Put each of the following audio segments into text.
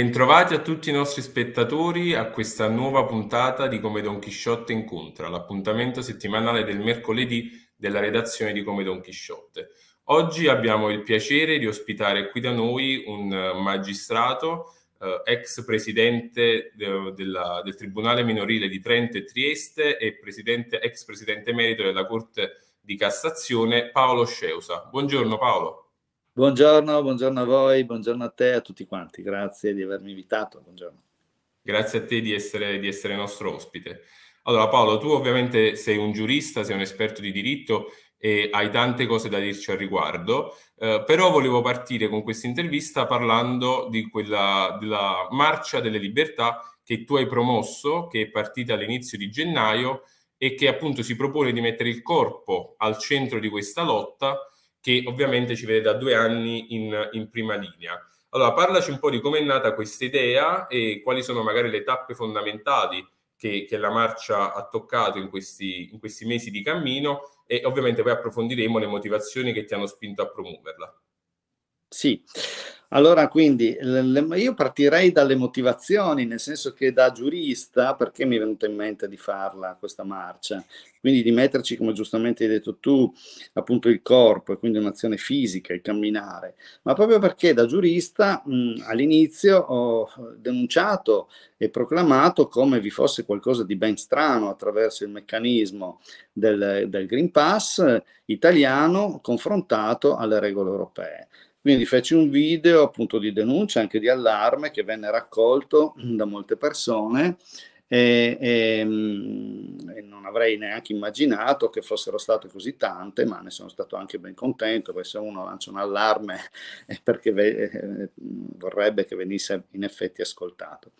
Bentrovati a tutti i nostri spettatori a questa nuova puntata di Come Don Chisciotte incontra, l'appuntamento settimanale del mercoledì della redazione di Come Don Chisciotte. Oggi abbiamo il piacere di ospitare qui da noi un magistrato, eh, ex presidente de, eh, della, del Tribunale Minorile di Trento e Trieste e presidente, ex presidente emerito della Corte di Cassazione, Paolo Sceusa. Buongiorno Paolo. Buongiorno, buongiorno a voi, buongiorno a te, a tutti quanti. Grazie di avermi invitato. Buongiorno. Grazie a te di essere, di essere nostro ospite. Allora Paolo, tu ovviamente sei un giurista, sei un esperto di diritto e hai tante cose da dirci al riguardo, eh, però volevo partire con questa intervista parlando di quella, della marcia delle libertà che tu hai promosso, che è partita all'inizio di gennaio e che appunto si propone di mettere il corpo al centro di questa lotta che ovviamente ci vede da due anni in, in prima linea. Allora, parlaci un po' di come è nata questa idea e quali sono magari le tappe fondamentali che, che la marcia ha toccato in questi, in questi mesi di cammino e ovviamente poi approfondiremo le motivazioni che ti hanno spinto a promuoverla. Sì, allora, quindi le, io partirei dalle motivazioni, nel senso che da giurista, perché mi è venuta in mente di farla questa marcia? Quindi di metterci, come giustamente hai detto tu, appunto il corpo e quindi un'azione fisica, il camminare, ma proprio perché da giurista mh, all'inizio ho denunciato e proclamato come vi fosse qualcosa di ben strano attraverso il meccanismo del, del Green Pass italiano confrontato alle regole europee. Quindi feci un video appunto di denuncia, anche di allarme, che venne raccolto da molte persone e, e, mm, e, non avrei neanche immaginato che fossero state così tante, ma ne sono stato anche ben contento, perché se uno lancia un allarme è perché ve, eh, vorrebbe che venisse in effetti ascoltato.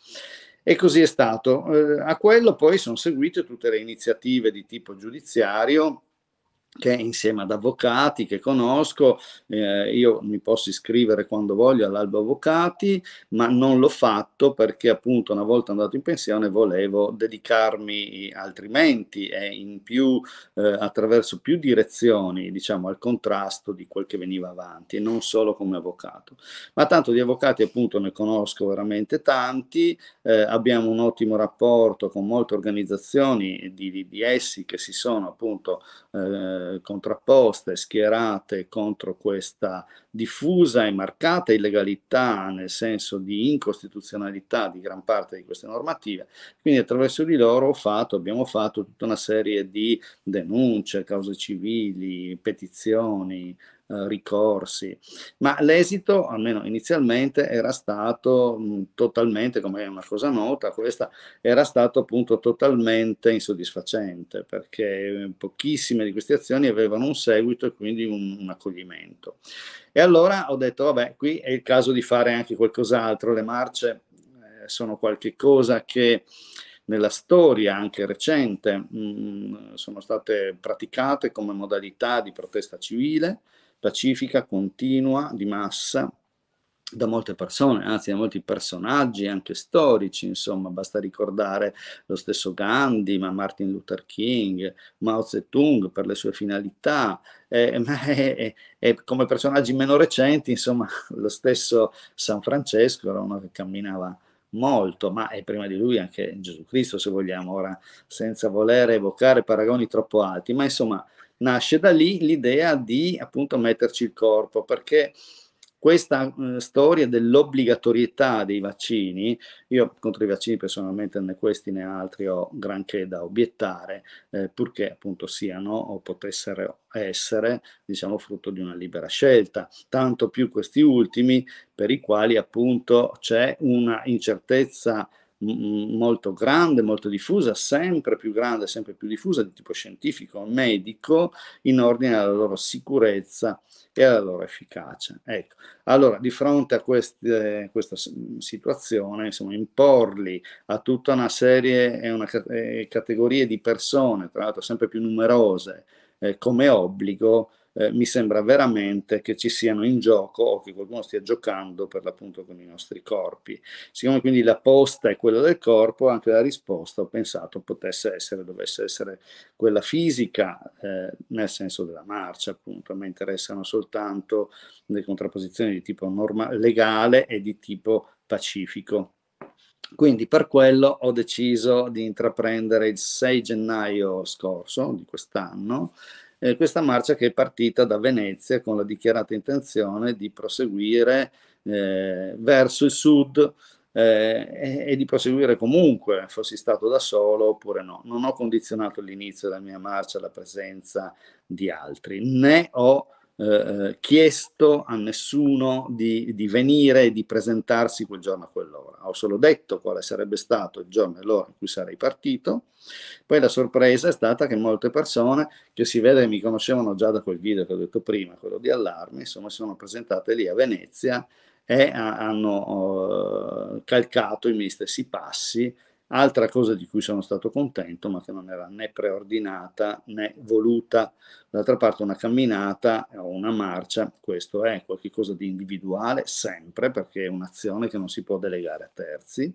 E così è stato. Eh, a quello poi sono seguite tutte le iniziative di tipo giudiziario che insieme ad avvocati che conosco, eh, io mi posso iscrivere quando voglio all'albo avvocati, ma non l'ho fatto perché appunto una volta andato in pensione volevo dedicarmi altrimenti e in più eh, attraverso più direzioni, diciamo, al contrasto di quel che veniva avanti e non solo come avvocato. Ma tanto di avvocati appunto ne conosco veramente tanti, eh, abbiamo un ottimo rapporto con molte organizzazioni di, di, di, essi che si sono appunto eh, eh, contrapposte, schierate contro questa diffusa e marcata illegalità nel senso di incostituzionalità di gran parte di queste normative. Quindi attraverso di loro ho fatto, abbiamo fatto tutta una serie di denunce, cause civili, petizioni, eh, ricorsi, ma l'esito, almeno inizialmente, era stato mh, totalmente, come è una cosa nota, questa era stato appunto totalmente insoddisfacente perché pochissime di queste azioni avevano un seguito e quindi un, un accoglimento. E allora ho detto, vabbè, qui è il caso di fare anche qualcos'altro, le marce eh, sono qualche cosa che nella storia anche recente mh, sono state praticate come modalità di protesta civile, pacifica, continua, di massa, da molte persone, anzi da molti personaggi anche storici, insomma, basta ricordare lo stesso Gandhi, ma Martin Luther King, Mao Zedong per le sue finalità, eh, ma eh, eh, come personaggi meno recenti, insomma, lo stesso San Francesco era uno che camminava molto, ma è prima di lui anche Gesù Cristo, se vogliamo, ora senza voler evocare paragoni troppo alti, ma insomma, nasce da lì l'idea di appunto metterci il corpo, perché questa eh, storia dell'obbligatorietà dei vaccini, io contro i vaccini personalmente né questi né altri ho granché da obiettare, eh, purché appunto siano o potessero essere, diciamo, frutto di una libera scelta, tanto più questi ultimi per i quali appunto c'è una incertezza molto grande, molto diffusa, sempre più grande, sempre più diffusa, di tipo scientifico, medico, in ordine alla loro sicurezza e alla loro efficacia. Ecco. Allora, di fronte a queste, questa situazione, insomma, imporli a tutta una serie e una categoria di persone, tra l'altro sempre più numerose, eh, come obbligo, eh, mi sembra veramente che ci siano in gioco o che qualcuno stia giocando per l'appunto con i nostri corpi. Siccome quindi la posta è quella del corpo, anche la risposta ho pensato potesse essere, dovesse essere quella fisica, eh, nel senso della marcia, appunto. A me interessano soltanto le contrapposizioni di tipo norma- legale e di tipo pacifico. Quindi per quello ho deciso di intraprendere il 6 gennaio scorso di quest'anno eh, questa marcia che è partita da Venezia con la dichiarata intenzione di proseguire eh, verso il sud eh, e, e, di proseguire comunque, fossi stato da solo oppure no. Non ho condizionato l'inizio della mia marcia alla presenza di altri, né ho eh, eh, chiesto a nessuno di, di, venire e di presentarsi quel giorno a quell'ora. Ho solo detto quale sarebbe stato il giorno e l'ora in cui sarei partito. Poi la sorpresa è stata che molte persone che si vede mi conoscevano già da quel video che ho detto prima, quello di allarme, insomma, si sono presentate lì a Venezia e a, hanno uh, calcato i miei stessi passi Altra cosa di cui sono stato contento, ma che non era né preordinata né voluta, d'altra parte una camminata o una marcia, questo è qualcosa di individuale sempre, perché è un'azione che non si può delegare a terzi.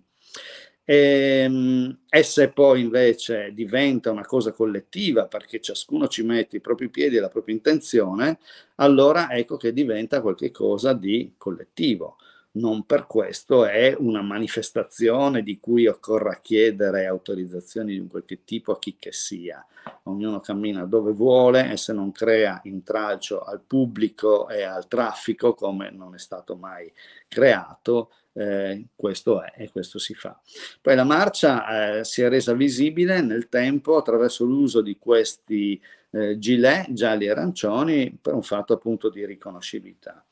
E, ehm, e se poi invece diventa una cosa collettiva perché ciascuno ci mette i propri piedi e la propria intenzione, allora ecco che diventa qualcosa di collettivo non per questo è una manifestazione di cui occorra chiedere autorizzazioni di un qualche tipo a chi che sia. Ognuno cammina dove vuole e se non crea intralcio al pubblico e al traffico come non è stato mai creato, eh, questo è e questo si fa. Poi la marcia eh, si è resa visibile nel tempo attraverso l'uso di questi eh, gilet gialli e arancioni per un fatto appunto di riconoscibilità.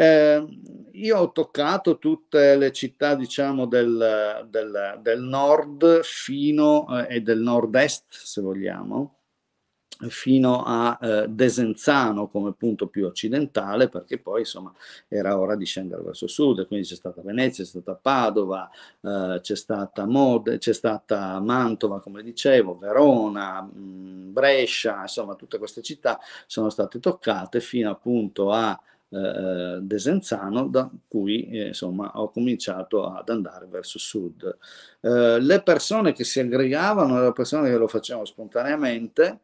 Eh, io ho toccato tutte le città, diciamo, del, del, del nord fino, eh, e del nord-est, se vogliamo, fino a eh, Desenzano come punto più occidentale, perché poi insomma era ora di scendere verso sud, quindi c'è stata Venezia, c'è stata Padova, eh, c'è stata Mod, c'è stata Mantova, come dicevo, Verona, mh, mm, Brescia, insomma tutte queste città sono state toccate fino appunto a eh, eh Desenzano, da cui eh, insomma, ho cominciato ad andare verso sud. Eh, le persone che si aggregavano erano persone che lo facevano spontaneamente,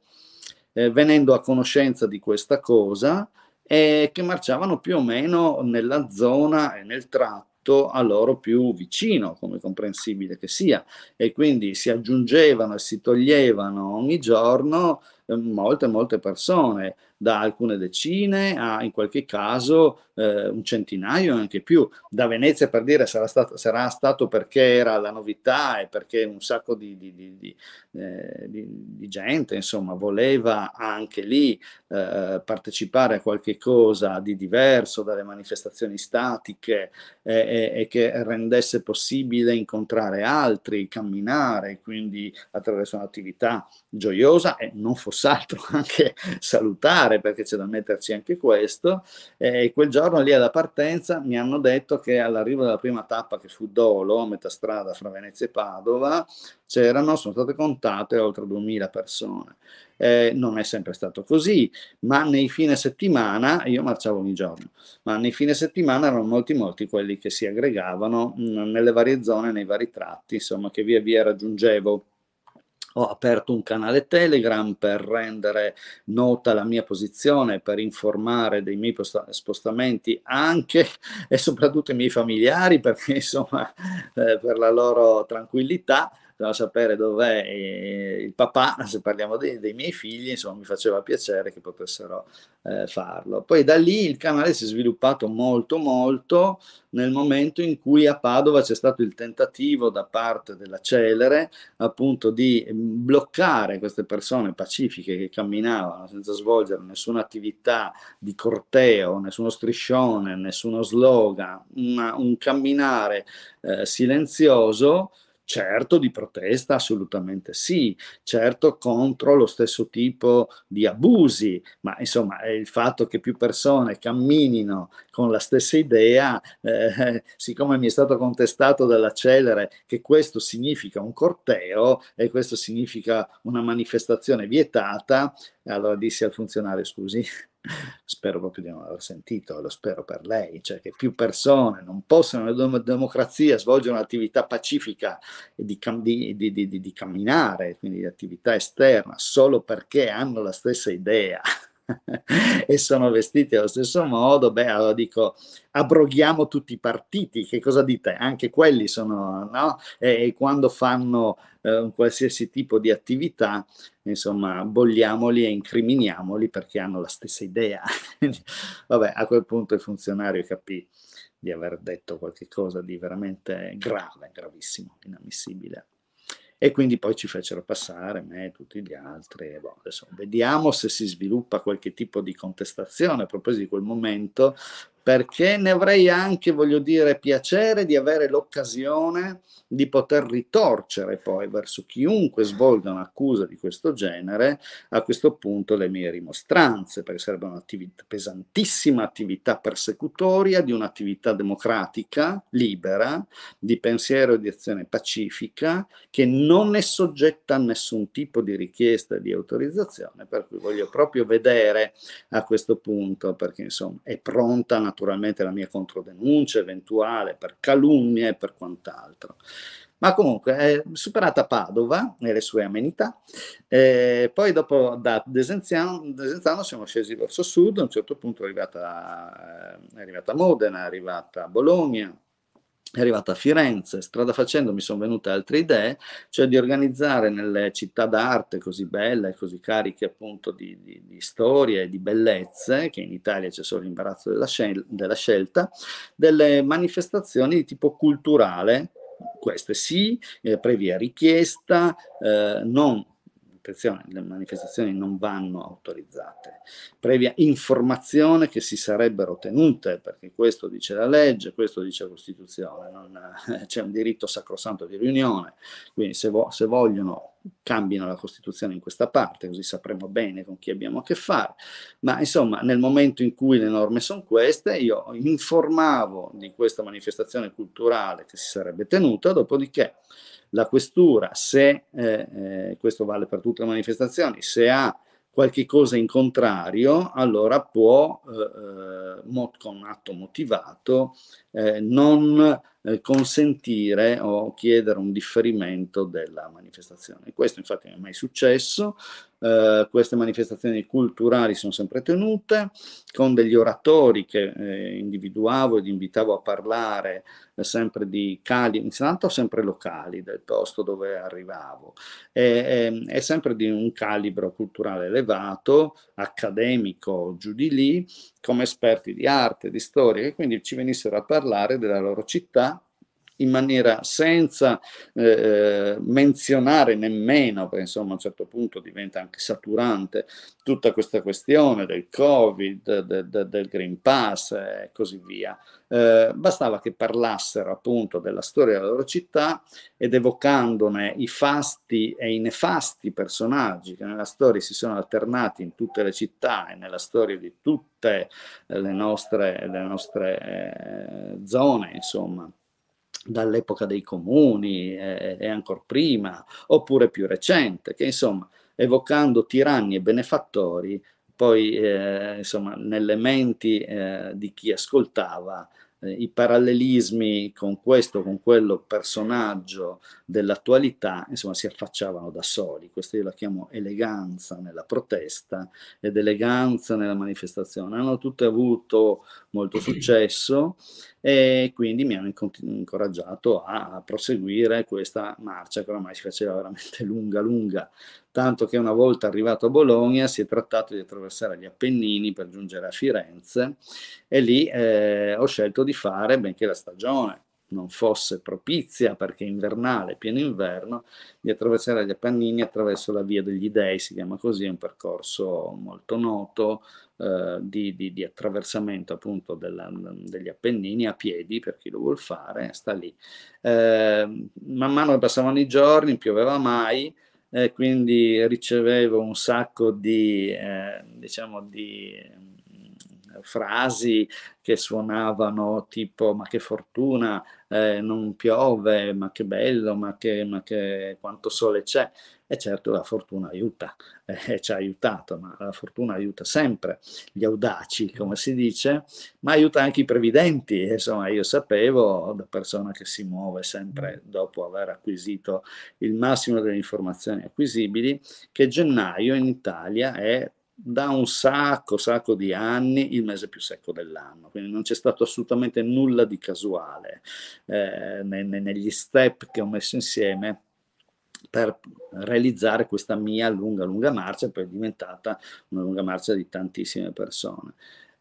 eh, venendo a conoscenza di questa cosa, e che marciavano più o meno nella zona e nel tratto a loro più vicino, come comprensibile che sia, e quindi si aggiungevano e si toglievano ogni giorno eh, molte, molte persone da alcune decine a in qualche caso eh, un centinaio e anche più. Da Venezia per dire sarà stato, sarà stato, perché era la novità e perché un sacco di, di, di, eh, di gente insomma, voleva anche lì eh, partecipare a qualche cosa di diverso dalle manifestazioni statiche eh, e che rendesse possibile incontrare altri, camminare, quindi attraverso un'attività gioiosa e non fosse altro anche salutare fare perché c'è da metterci anche questo e quel giorno lì alla partenza mi hanno detto che all'arrivo della prima tappa che fu Dolo, a metà strada fra Venezia e Padova, c'erano, sono state contate oltre 2000 persone. Eh, non è sempre stato così, ma nei fine settimana, io marciavo ogni giorno, ma nei fine settimana erano molti molti quelli che si aggregavano mh, mm, nelle varie zone, nei vari tratti, insomma, che via via raggiungevo ho aperto un canale Telegram per rendere nota la mia posizione, per informare dei miei spostamenti anche e soprattutto i miei familiari, perché insomma eh, per la loro tranquillità bisogna sapere dov'è eh, il papà, se parliamo dei, dei, miei figli, insomma mi faceva piacere che potessero eh, farlo. Poi da lì il canale si è sviluppato molto molto nel momento in cui a Padova c'è stato il tentativo da parte della Celere appunto di mm, bloccare queste persone pacifiche che camminavano senza svolgere nessuna attività di corteo, nessuno striscione, nessuno slogan, una, un camminare eh, silenzioso Certo di protesta, assolutamente sì, certo contro lo stesso tipo di abusi, ma insomma il fatto che più persone camminino con la stessa idea, eh, siccome mi è stato contestato dalla Celere che questo significa un corteo e questo significa una manifestazione vietata, allora dissi al funzionario scusi, spero proprio di non aver sentito, lo spero per lei, cioè che più persone non possano nella democrazia svolgere un'attività pacifica di, cam- di, di, di, camminare, quindi di attività esterna, solo perché hanno la stessa idea e sono vestiti allo stesso modo, beh, allora dico, abroghiamo tutti i partiti, che cosa dite? Anche quelli sono, no? E, e quando fanno eh, un qualsiasi tipo di attività, insomma, bolliamoli e incriminiamoli perché hanno la stessa idea. Vabbè, a quel punto il funzionario capì di aver detto qualcosa di veramente grave, gravissimo, inammissibile e quindi poi ci fecero passare me e tutti gli altri. Boh, adesso vediamo se si sviluppa qualche tipo di contestazione a proposito di quel momento, perché ne avrei anche, voglio dire, piacere di avere l'occasione di poter ritorcere poi verso chiunque svolga un'accusa di questo genere, a questo punto le mie rimostranze, perché sarebbe un'attività, pesantissima attività persecutoria di un'attività democratica, libera, di pensiero e di azione pacifica, che non è soggetta a nessun tipo di richiesta di autorizzazione, per cui voglio proprio vedere a questo punto, perché insomma è pronta naturalmente naturalmente la mia controdenuncia eventuale per calunnie e per quant'altro. Ma comunque è superata Padova e le sue amenità, e eh, poi dopo da Desenzano, Desenzano, siamo scesi verso sud, a un certo punto è arrivata, eh, è arrivata Modena, è arrivata Bologna, è arrivata a Firenze, strada facendo mi sono venute altre idee, cioè di organizzare nelle città d'arte così belle, così cariche appunto di, di, di storie e di bellezze, che in Italia c'è solo l'imbarazzo della, scel- della scelta, delle manifestazioni di tipo culturale, queste sì, eh, previa richiesta, eh, non attenzione, le manifestazioni non vanno autorizzate, previa informazione che si sarebbero tenute, perché questo dice la legge, questo dice la Costituzione, non, eh, c'è un diritto sacrosanto di riunione, quindi se, vo- se vogliono cambino la Costituzione in questa parte, così sapremo bene con chi abbiamo a che fare. Ma insomma, nel momento in cui le norme sono queste, io informavo di questa manifestazione culturale che si sarebbe tenuta, dopodiché la questura, se eh, eh, questo vale per tutte le manifestazioni, se ha qualche cosa in contrario, allora può eh, eh con atto motivato eh, non eh, consentire o chiedere un differimento della manifestazione. Questo infatti non è mai successo, eh, queste manifestazioni culturali sono sempre tenute con degli oratori che eh, individuavo ed invitavo a parlare eh, sempre di cali, intanto sempre locali del posto dove arrivavo, e, ehm, è sempre di un calibro culturale elevato, accademico, giù di lì, come esperti di arte, di storia, che quindi ci venissero a parlare della loro città in maniera senza eh, eh, menzionare nemmeno, perché insomma a un certo punto diventa anche saturante, tutta questa questione del Covid, de, de, del Green Pass e così via. Eh, bastava che parlassero appunto della storia della loro città ed evocandone i fasti e i nefasti personaggi che nella storia si sono alternati in tutte le città e nella storia di tutte le nostre, le nostre eh, zone, insomma dall'epoca dei comuni eh, e ancora prima, oppure più recente, che insomma, evocando tiranni e benefattori, poi eh, insomma, nelle menti eh, di chi ascoltava eh, i parallelismi con questo, con quello personaggio dell'attualità, insomma, si affacciavano da soli. Questa io la chiamo eleganza nella protesta ed eleganza nella manifestazione. Hanno tutte avuto molto successo e quindi mi hanno incoraggiato a proseguire questa marcia che ormai si faceva veramente lunga, lunga, tanto che una volta arrivato a Bologna si è trattato di attraversare gli Appennini per giungere a Firenze e lì eh, ho scelto di fare, benché la stagione non fosse propizia perché invernale, pieno inverno, di attraversare gli Appennini attraverso la via degli dei, si chiama così, è un percorso molto noto, eh, di, di, di, attraversamento appunto della, mm, degli Appennini a piedi per chi lo vuol fare, sta lì. Eh, man mano che passavano i giorni, pioveva mai, eh, quindi ricevevo un sacco di, eh, diciamo, di mm, frasi che suonavano tipo ma che fortuna, eh, non piove, ma che bello, ma che, ma che quanto sole c'è. E certo la fortuna aiuta, eh, ci ha aiutato, ma la fortuna aiuta sempre gli audaci, come si dice, ma aiuta anche i previdenti. Eh, insomma, io sapevo da persona che si muove sempre dopo aver acquisito il massimo delle informazioni acquisibili, che gennaio in Italia è da un sacco, sacco di anni il mese più secco dell'anno, quindi non c'è stato assolutamente nulla di casuale eh, ne, ne, negli step che ho messo insieme per realizzare questa mia lunga, lunga marcia, poi è diventata una lunga marcia di tantissime persone.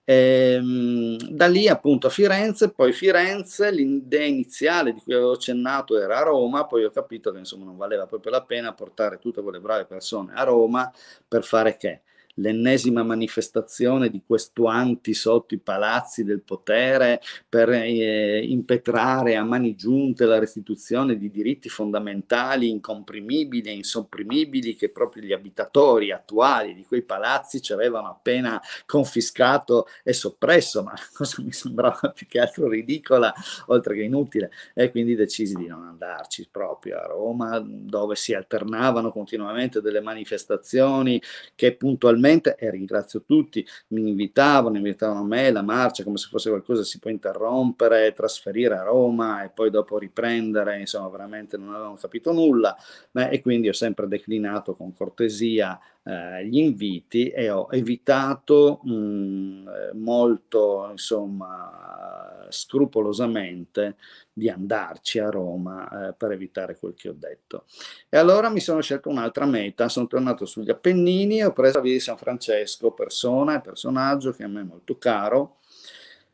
E, ehm, da lì appunto a Firenze, poi Firenze, l'idea iniziale di cui avevo accennato era a Roma, poi ho capito che insomma non valeva proprio la pena portare tutte quelle brave persone a Roma per fare che? l'ennesima manifestazione di questo anti sotto i palazzi del potere per eh, impetrare a mani giunte la restituzione di diritti fondamentali incomprimibili e insopprimibili che proprio gli abitatori attuali di quei palazzi ci avevano appena confiscato e soppresso, ma cosa mi sembrava più che altro ridicola, oltre che inutile, e quindi decisi di non andarci proprio a Roma, dove si alternavano continuamente delle manifestazioni che puntualmente gentilmente, e ringrazio tutti, mi invitavano, invitavano me, la marcia, come se fosse qualcosa si può interrompere, trasferire a Roma e poi dopo riprendere, insomma veramente non avevano capito nulla, e quindi ho sempre declinato con cortesia eh, gli inviti e ho evitato mh, mm, eh, molto, insomma, scrupolosamente di andarci a Roma eh, per evitare quel che ho detto. E allora mi sono scelto un'altra meta, sono tornato sugli Appennini e ho preso la via di San Francesco, persona e personaggio che a me è molto caro,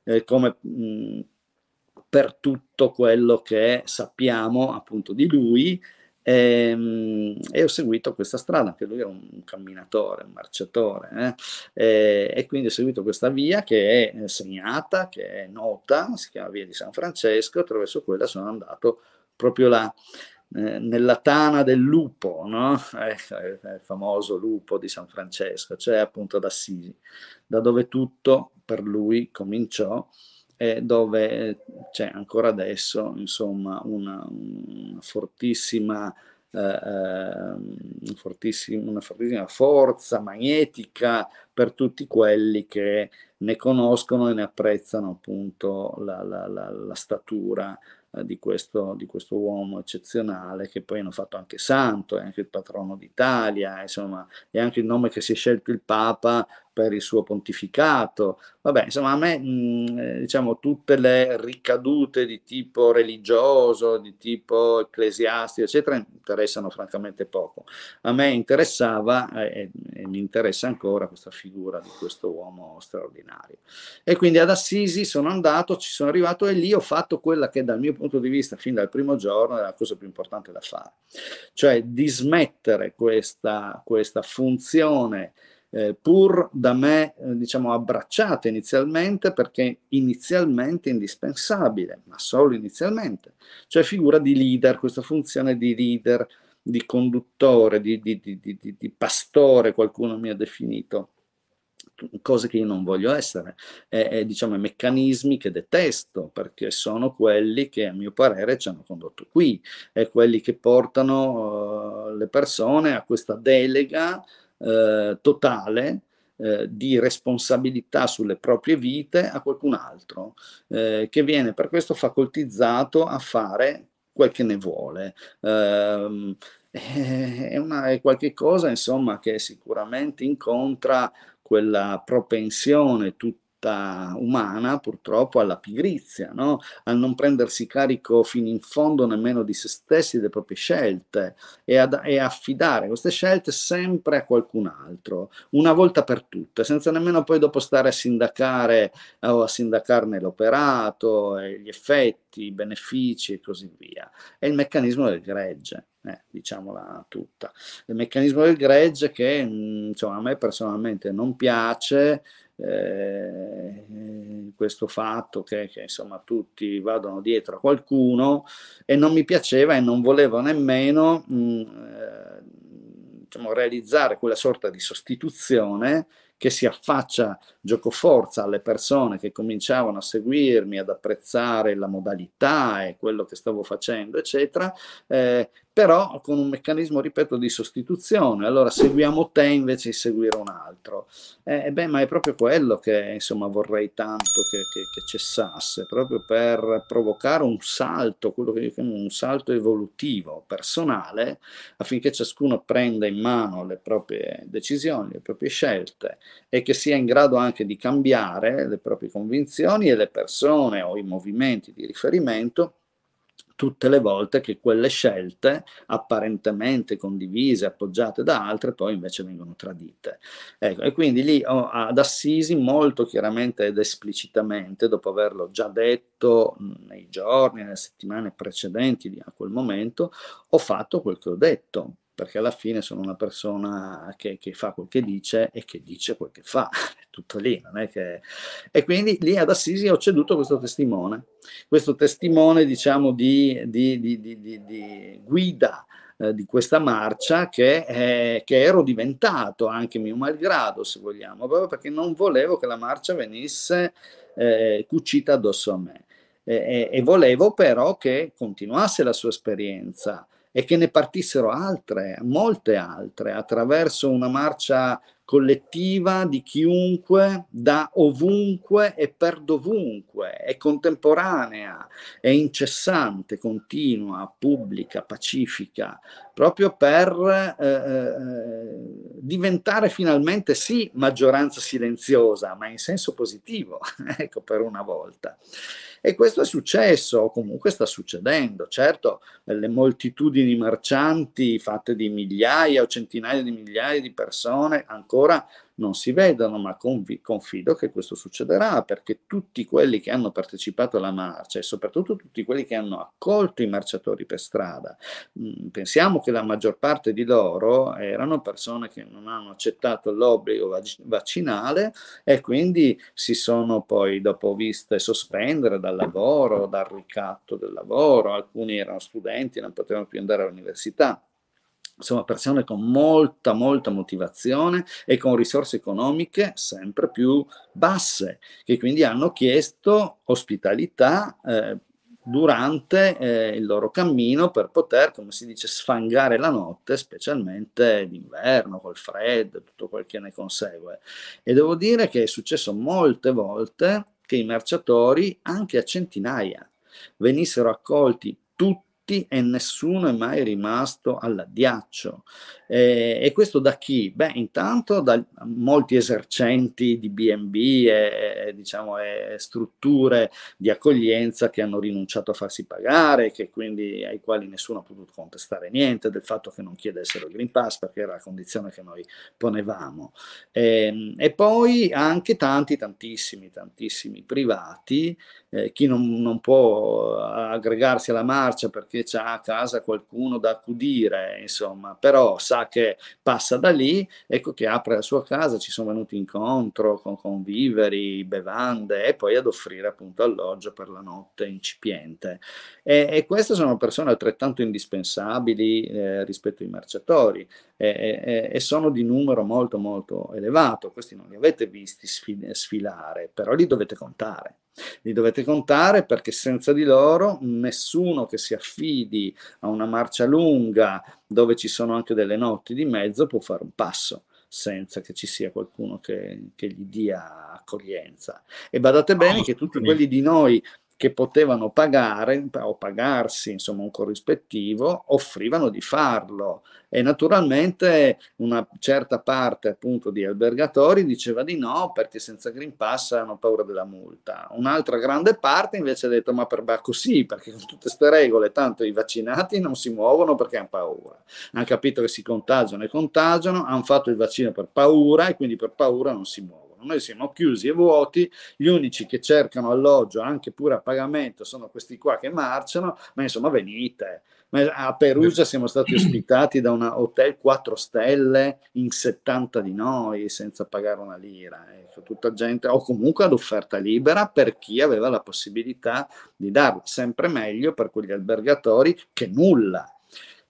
eh, come mh, mm, per tutto quello che sappiamo appunto di lui, e, ehm, e, ho seguito questa strada, anche lui era un camminatore, un marciatore, eh? e, eh, e, quindi ho seguito questa via che è eh, segnata, che è nota, si chiama via di San Francesco, attraverso quella sono andato proprio là, eh, nella tana del lupo, no? eh, eh il famoso lupo di San Francesco, cioè appunto da Sisi, da dove tutto per lui cominciò eh, dove c'è ancora adesso insomma, una, una, fortissima, eh, ehm, una, fortissima, forza magnetica per tutti quelli che ne conoscono e ne apprezzano appunto la, la, la, la statura eh, di questo, di questo, uomo eccezionale che poi hanno fatto anche santo, è anche il patrono d'Italia, insomma, è anche il nome che si è scelto il Papa per il suo pontificato. Vabbè, insomma, a me, mh, eh, diciamo, tutte le ricadute di tipo religioso, di tipo ecclesiastico, eccetera, interessano francamente poco. A me interessava eh, e, mi interessa ancora questa figura di questo uomo straordinario. E quindi ad Assisi sono andato, ci sono arrivato e lì ho fatto quella che dal mio punto di vista, fin dal primo giorno, era la cosa più importante da fare, cioè dismettere questa, questa funzione eh, pur da me eh, diciamo abbracciate inizialmente perché inizialmente indispensabile, ma solo inizialmente. Cioè figura di leader, questa funzione di leader, di conduttore, di, di, di, di pastore, qualcuno mi ha definito cose che io non voglio essere, e, e, diciamo meccanismi che detesto perché sono quelli che a mio parere ci hanno condotto qui, e quelli che portano uh, le persone a questa delega eh, totale eh, di responsabilità sulle proprie vite a qualcun altro, eh, che viene per questo facoltizzato a fare quel che ne vuole. Ehm, eh, è, una, è qualche cosa, insomma, che sicuramente incontra quella propensione tutta rotta umana purtroppo alla pigrizia, no? al non prendersi carico fino in fondo nemmeno di se stessi, delle proprie scelte e, ad, e affidare queste scelte sempre a qualcun altro, una volta per tutte, senza nemmeno poi dopo stare a sindacare o a sindacarne l'operato, gli effetti, i benefici e così via. È il meccanismo del gregge eh, diciamola tutta. Il meccanismo del gregge che mm, insomma, a me personalmente non piace, eh, questo fatto che, che insomma, tutti vadano dietro a qualcuno e non mi piaceva e non volevo nemmeno mh, mm, eh, diciamo, realizzare quella sorta di sostituzione che si affaccia giocoforza alle persone che cominciavano a seguirmi, ad apprezzare la modalità e quello che stavo facendo, eccetera, eh, però con un meccanismo, ripeto, di sostituzione. Allora seguiamo te invece di seguire un altro. Eh, e eh, beh, ma è proprio quello che insomma, vorrei tanto che, che, che, cessasse, proprio per provocare un salto, quello che io chiamo un salto evolutivo, personale, affinché ciascuno prenda in mano le proprie decisioni, le proprie scelte e che sia in grado anche di cambiare le proprie convinzioni e le persone o i movimenti di riferimento tutte le volte che quelle scelte apparentemente condivise, appoggiate da altre, poi invece vengono tradite. Ecco, e quindi lì oh, ad Assisi molto chiaramente ed esplicitamente, dopo averlo già detto nei giorni, nelle settimane precedenti a quel momento, ho fatto quel che ho detto, perché alla fine sono una persona che, che, fa quel che dice e che dice quel che fa, è tutto lì. Non è che... E quindi lì ad Assisi ho ceduto questo testimone, questo testimone diciamo di, di, di, di guida eh, di questa marcia che, eh, che, ero diventato anche mio malgrado se vogliamo proprio perché non volevo che la marcia venisse eh, cucita addosso a me e, e volevo però che continuasse la sua esperienza e che ne partissero altre, molte altre, attraverso una marcia collettiva di chiunque, da ovunque e per dovunque, è contemporanea, è incessante, continua, pubblica, pacifica, proprio per eh, eh, diventare finalmente sì maggioranza silenziosa, ma in senso positivo, ecco per una volta. E questo è successo, o comunque sta succedendo. Certo, le moltitudini marcianti fatte di migliaia o centinaia di migliaia di persone ancora non si vedano, ma conv- confido che questo succederà perché tutti quelli che hanno partecipato alla marcia e soprattutto tutti quelli che hanno accolto i marciatori per strada, mh, mm, pensiamo che la maggior parte di loro erano persone che non hanno accettato l'obbligo vac- vaccinale e quindi si sono poi dopo viste sospendere dal lavoro, dal ricatto del lavoro, alcuni erano studenti, non potevano più andare all'università insomma persone con molta molta motivazione e con risorse economiche sempre più basse che quindi hanno chiesto ospitalità eh, durante eh, il loro cammino per poter, come si dice, sfangare la notte, specialmente d'inverno, col freddo, tutto quel che ne consegue. E devo dire che è successo molte volte che i marciatori anche a centinaia, venissero accolti tutti tutti e nessuno è mai rimasto all'addiaccio. Eh, e questo da chi? Beh, intanto da molti esercenti di BNB e, e, diciamo, e strutture di accoglienza che hanno rinunciato a farsi pagare, quindi, ai quali nessuno ha potuto contestare niente del fatto che non chiedessero il Green Pass perché era la condizione che noi ponevamo. Eh, e poi anche tanti, tantissimi, tantissimi privati, eh, chi non, non può eh, aggregarsi alla marcia perché che ha a casa qualcuno da accudire, insomma, però sa che passa da lì, ecco che apre la sua casa, ci sono venuti incontro con, con viveri, bevande e poi ad offrire appunto alloggio per la notte incipiente. E, e queste sono persone altrettanto indispensabili eh, rispetto ai marciatori e, e, e, sono di numero molto molto elevato, questi non li avete visti sfilare, però li dovete contare. Li dovete contare perché senza di loro nessuno che si affidi a una marcia lunga dove ci sono anche delle notti di mezzo può fare un passo senza che ci sia qualcuno che, che gli dia accoglienza. E badate bene ah, che tutti quelli di noi che potevano pagare o pagarsi insomma, un corrispettivo, offrivano di farlo e naturalmente una certa parte appunto di albergatori diceva di no perché senza Green Pass hanno paura della multa. Un'altra grande parte invece ha detto ma per Bacco sì, perché con tutte queste regole tanto i vaccinati non si muovono perché hanno paura. Hanno capito che si contagiano e contagiano, hanno fatto il vaccino per paura e quindi per paura non si muovono. Noi siamo chiusi e vuoti, gli unici che cercano alloggio anche pure a pagamento sono questi qua che marciano, ma insomma venite. A Perugia siamo stati ospitati da un hotel 4 stelle in 70 di noi senza pagare una lira, ecco, tutta gente, o comunque ad offerta libera per chi aveva la possibilità di darlo sempre meglio per quegli albergatori che nulla.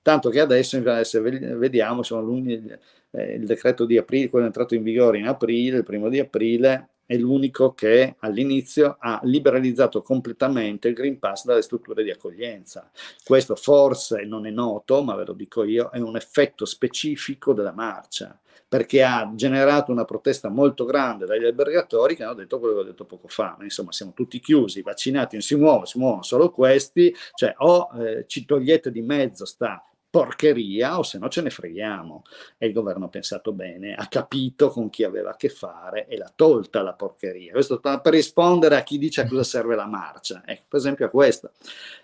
Tanto che adesso, se vediamo, sono l'unico eh, il decreto di aprile, quello è entrato in vigore in aprile, il primo di aprile, è l'unico che all'inizio ha liberalizzato completamente il Green Pass dalle strutture di accoglienza. Questo forse non è noto, ma ve lo dico io, è un effetto specifico della marcia, perché ha generato una protesta molto grande dagli albergatori che hanno detto quello che ho detto poco fa, ma insomma siamo tutti chiusi, i vaccinati non si muovono, si muovono solo questi, cioè o eh, ci togliete di mezzo sta porcheria o se no ce ne freghiamo. E il governo ha pensato bene, ha capito con chi aveva a che fare e l'ha tolta la porcheria. Questo per rispondere a chi dice a cosa serve la marcia. Ecco, per esempio a questa.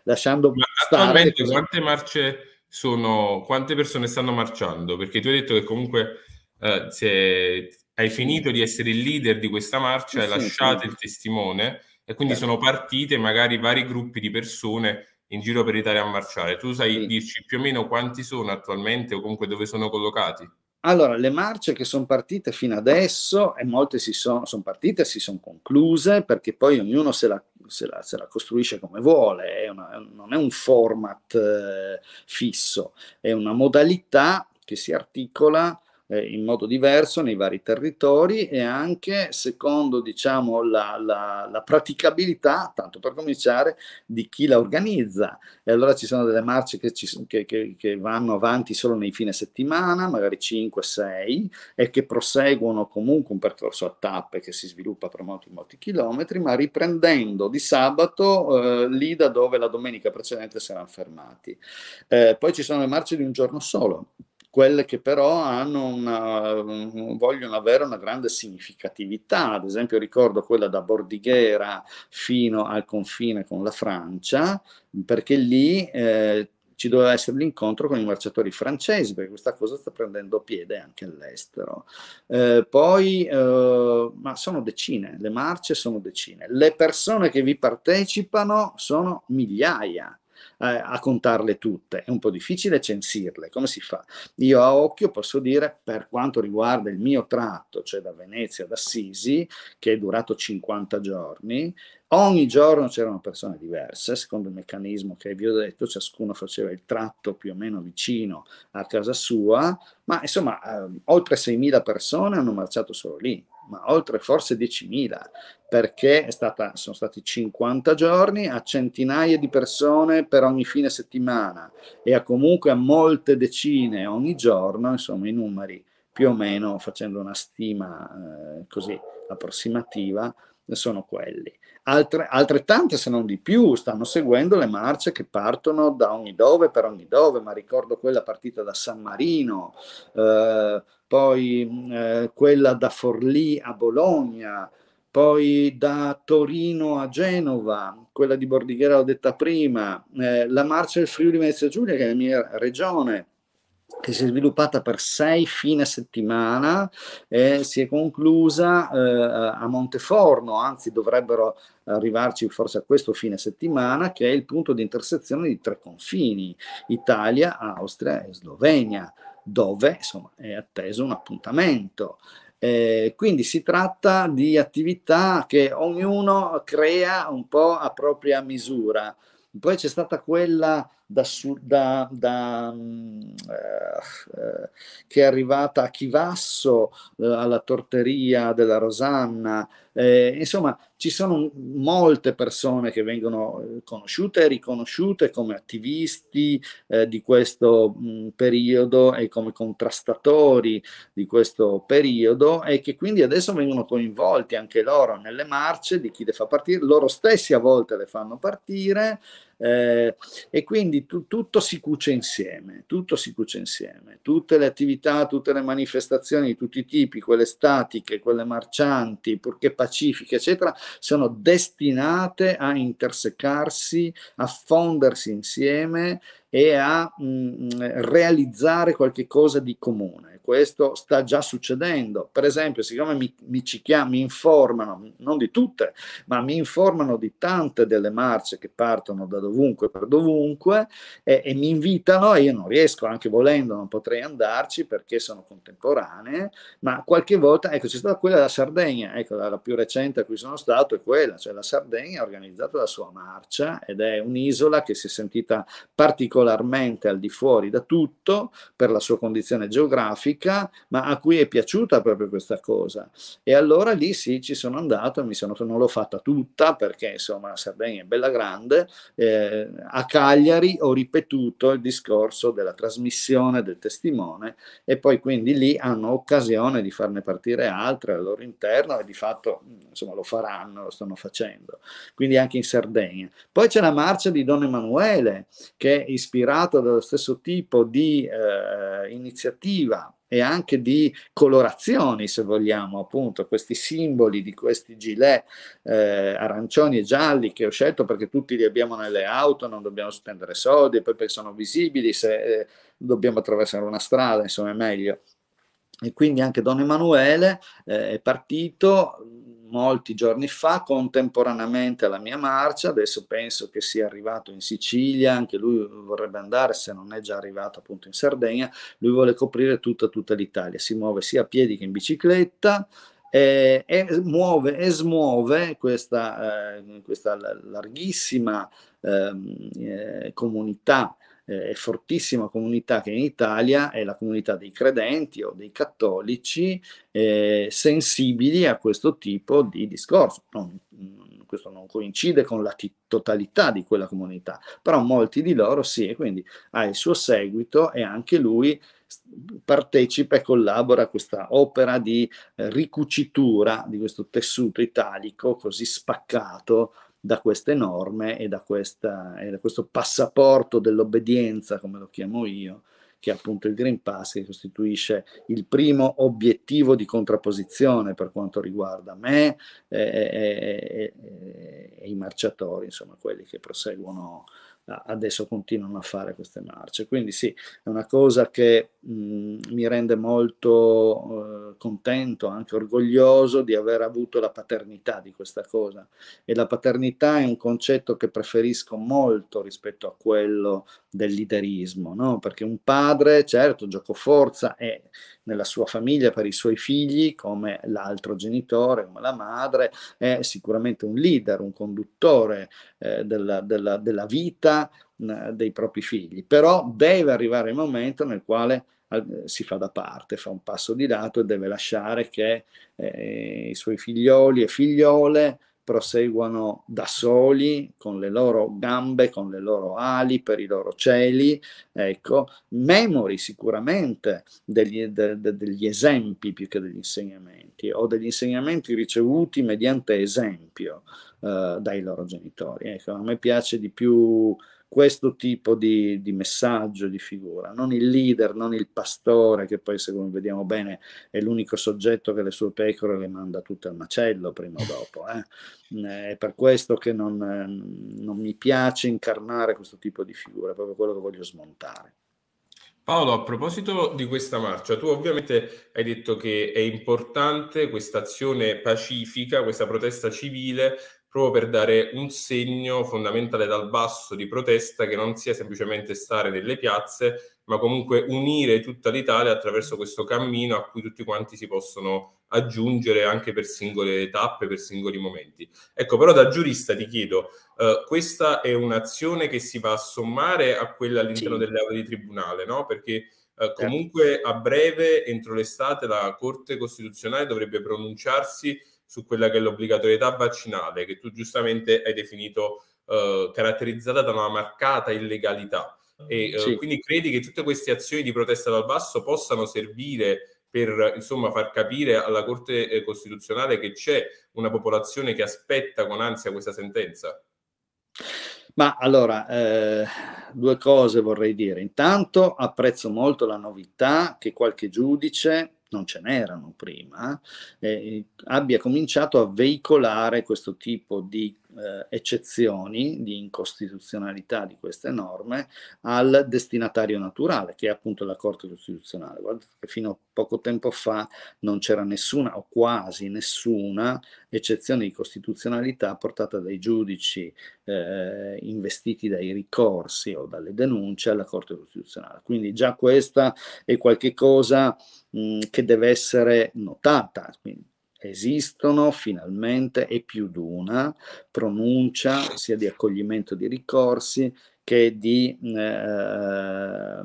Lasciando Ma attualmente cosa... quante marce sono, quante persone stanno marciando? Perché tu hai detto che comunque eh, se hai finito di essere il leader di questa marcia, sì, hai lasciato sì. il testimone e quindi sì. Eh. sono partite magari vari gruppi di persone in giro per l'Italia a marciare. Tu sai sì. dirci più o meno quanti sono attualmente o comunque dove sono collocati? Allora, le marce che sono partite fino adesso, e molte si sono son partite e si sono concluse, perché poi ognuno se la, se la, se la costruisce come vuole, è una, non è un format eh, fisso, è una modalità che si articola eh, in modo diverso nei vari territori e anche secondo diciamo, la, la, la, praticabilità, tanto per cominciare, di chi la organizza. E allora ci sono delle marce che, ci, che, che, che vanno avanti solo nei fine settimana, magari 5-6, e che proseguono comunque un percorso a tappe che si sviluppa per molti, molti chilometri, ma riprendendo di sabato eh, lì da dove la domenica precedente si erano fermati. Eh, poi ci sono le marce di un giorno solo quelle che però una, vogliono avere una grande significatività, ad esempio ricordo quella da Bordighera fino al confine con la Francia, perché lì eh, ci doveva essere l'incontro con i marciatori francesi, perché questa cosa sta prendendo piede anche all'estero. Eh, poi, eh, ma sono decine, le marce sono decine, le persone che vi partecipano sono migliaia. Eh, a contarle tutte, è un po' difficile censirle, come si fa? Io a occhio posso dire per quanto riguarda il mio tratto, cioè da Venezia ad Assisi, che è durato 50 giorni, ogni giorno c'erano persone diverse, secondo il meccanismo che vi ho detto, ciascuno faceva il tratto più o meno vicino a casa sua, ma insomma eh, oltre 6.000 persone hanno marciato solo lì, ma oltre forse 10.000, perché stata, sono stati 50 giorni a centinaia di persone per ogni fine settimana e a comunque a molte decine ogni giorno, insomma i numeri più o meno facendo una stima eh, così approssimativa sono quelli. Altre, altrettante, se non di più, stanno seguendo le marce che partono da ogni dove per ogni dove, ma ricordo quella partita da San Marino, eh, poi mm, eh, quella da Forlì a Bologna, poi da Torino a Genova, quella di Bordighera l'ho detta prima, eh, la marcia del Friuli Venezia Giulia, che è la mia regione, che si è sviluppata per sei fine settimana e si è conclusa eh, a Monteforno, anzi dovrebbero arrivarci forse a questo fine settimana, che è il punto di intersezione di tre confini, Italia, Austria e Slovenia dove insomma, è atteso un appuntamento. Eh, quindi si tratta di attività che ognuno crea un po' a propria misura. Poi c'è stata quella da, da, da, mm, eh, eh, che è arrivata a Chivasso, eh, alla torteria della Rosanna, eh, insomma, ci sono molte persone che vengono eh, conosciute e riconosciute come attivisti eh, di questo mh, mm, periodo e come contrastatori di questo periodo e che quindi adesso vengono coinvolti anche loro nelle marce di chi le fa partire, loro stessi a volte le fanno partire. Eh, e quindi tu, tutto si cuce insieme, tutto si cuce insieme, tutte le attività, tutte le manifestazioni di tutti i tipi, quelle statiche, quelle marcianti, purché pacifiche pacifiche, eccetera, sono destinate a intersecarsi, a fondersi insieme e a mh, mm, mm, realizzare cosa di comune. Questo sta già succedendo. Per esempio, siccome mi, mi, chiam- mi informano, non di tutte, ma mi informano di tante delle marce che partono da dovunque per dovunque e, e mi invitano, e io non riesco, anche volendo, non potrei andarci perché sono contemporanee, ma qualche volta, ecco, c'è stata quella della Sardegna, ecco, la più recente a cui sono stato è quella, cioè la Sardegna ha organizzato la sua marcia ed è un'isola che si è sentita particolarmente particolarmente al di fuori da tutto per la sua condizione geografica, ma a cui è piaciuta proprio questa cosa. E allora lì sì, ci sono andato, mi sono, non l'ho fatta tutta perché insomma la Sardegna è bella grande, eh, a Cagliari ho ripetuto il discorso della trasmissione del testimone e poi quindi lì hanno occasione di farne partire altre al loro interno e di fatto insomma lo faranno, lo stanno facendo. Quindi anche in Sardegna. Poi c'è la marcia di Don Emanuele che ispirata dallo stesso tipo di eh, iniziativa e anche di colorazioni, se vogliamo, appunto, questi simboli di questi gilet eh, arancioni e gialli che ho scelto perché tutti li abbiamo nelle auto, non dobbiamo spendere soldi, poi perché sono visibili se eh, dobbiamo attraversare una strada, insomma è meglio. E quindi anche Don Emanuele eh, è partito molti giorni fa, contemporaneamente alla mia marcia, adesso penso che sia arrivato in Sicilia, anche lui vorrebbe andare, se non è già arrivato appunto in Sardegna, lui vuole coprire tutta, tutta l'Italia, si muove sia a piedi che in bicicletta, e, e, muove e smuove questa, eh, questa larghissima ehm, eh, comunità eh, fortissima comunità che in Italia è la comunità dei credenti o dei cattolici eh, sensibili a questo tipo di discorso. Non, mm, questo non coincide con la t- totalità di quella comunità, però molti di loro sì, e quindi ha il suo seguito e anche lui partecipa e collabora a questa opera di eh, ricucitura di questo tessuto italico così spaccato da queste norme e da, questa, e da questo passaporto dell'obbedienza, come lo chiamo io, che è appunto il Green Pass, che costituisce il primo obiettivo di contrapposizione per quanto riguarda me e, e, e, e i marciatori, insomma quelli che proseguono adesso continuano a fare queste marce. Quindi sì, è una cosa che mh, mi rende molto eh, contento, anche orgoglioso di aver avuto la paternità di questa cosa. E la paternità è un concetto che preferisco molto rispetto a quello del liderismo, no? perché un padre, certo, gioco forza, è nella sua famiglia per i suoi figli, come l'altro genitore, come la madre, è sicuramente un leader, un conduttore eh, della, della, della vita mh, dei propri figli, però deve arrivare il momento nel quale eh, si fa da parte, fa un passo di lato e deve lasciare che eh, i suoi figlioli e figliole proseguano da soli con le loro gambe, con le loro ali, per i loro cieli, ecco, memori sicuramente degli, de, de, degli esempi più che degli insegnamenti o degli insegnamenti ricevuti mediante esempio. Eh, dai loro genitori. Ecco, a me piace di più questo tipo di, di, messaggio, di figura, non il leader, non il pastore, che poi se vediamo bene è l'unico soggetto che le sue pecore le manda tutte al macello prima o dopo. Eh. È per questo che non, non mi piace incarnare questo tipo di figura, è proprio quello che voglio smontare. Paolo, a proposito di questa marcia, tu ovviamente hai detto che è importante questa azione pacifica, questa protesta civile proprio per dare un segno fondamentale dal basso di protesta che non sia semplicemente stare nelle piazze, ma comunque unire tutta l'Italia attraverso questo cammino a cui tutti quanti si possono aggiungere anche per singole tappe, per singoli momenti. Ecco, però da giurista ti chiedo, eh, questa è un'azione che si va a sommare a quella all'interno sì. delle aule di tribunale, no? Perché eh, certo. comunque a breve, entro l'estate, la Corte Costituzionale dovrebbe pronunciarsi su quella che è l'obbligatorietà vaccinale, che tu giustamente hai definito eh, caratterizzata da una marcata illegalità. Ah, e, eh, sì. Quindi credi che tutte queste azioni di protesta dal basso possano servire per insomma, far capire alla Corte eh, Costituzionale che c'è una popolazione che aspetta con ansia questa sentenza? Ma allora, eh, due cose vorrei dire. Intanto apprezzo molto la novità che qualche giudice non ce n'erano prima, eh, abbia cominciato a veicolare questo tipo di eh, eccezioni di incostituzionalità di queste norme al destinatario naturale, che è appunto la Corte Costituzionale. Guardate che fino a poco tempo fa non c'era nessuna o quasi nessuna eccezione di costituzionalità portata dai giudici eh, investiti dai ricorsi o dalle denunce alla Corte Costituzionale. Quindi già questa è qualche cosa mh, che deve essere notata. Quindi, esistono finalmente e più di una pronuncia sia di accoglimento di ricorsi che di eh,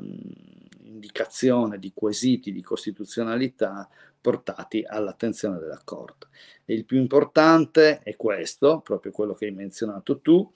indicazione di quesiti di costituzionalità portati all'attenzione della Corte. Il più importante è questo, proprio quello che hai menzionato tu,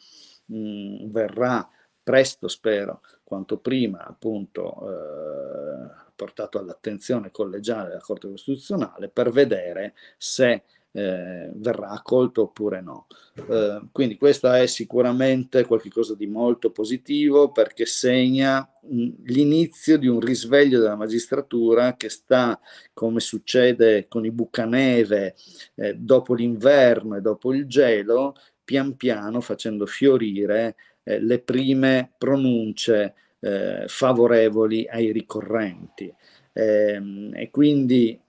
mh, mm, verrà presto, spero, quanto prima appunto eh, portato all'attenzione collegiale della Corte Costituzionale per vedere se eh, verrà accolto oppure no. Eh, quindi questo è sicuramente qualcosa di molto positivo perché segna mm, l'inizio di un risveglio della magistratura che sta, come succede con i bucaneve, eh, dopo l'inverno e dopo il gelo, pian piano facendo fiorire eh, le prime pronunce eh, favorevoli ai ricorrenti. Eh, e quindi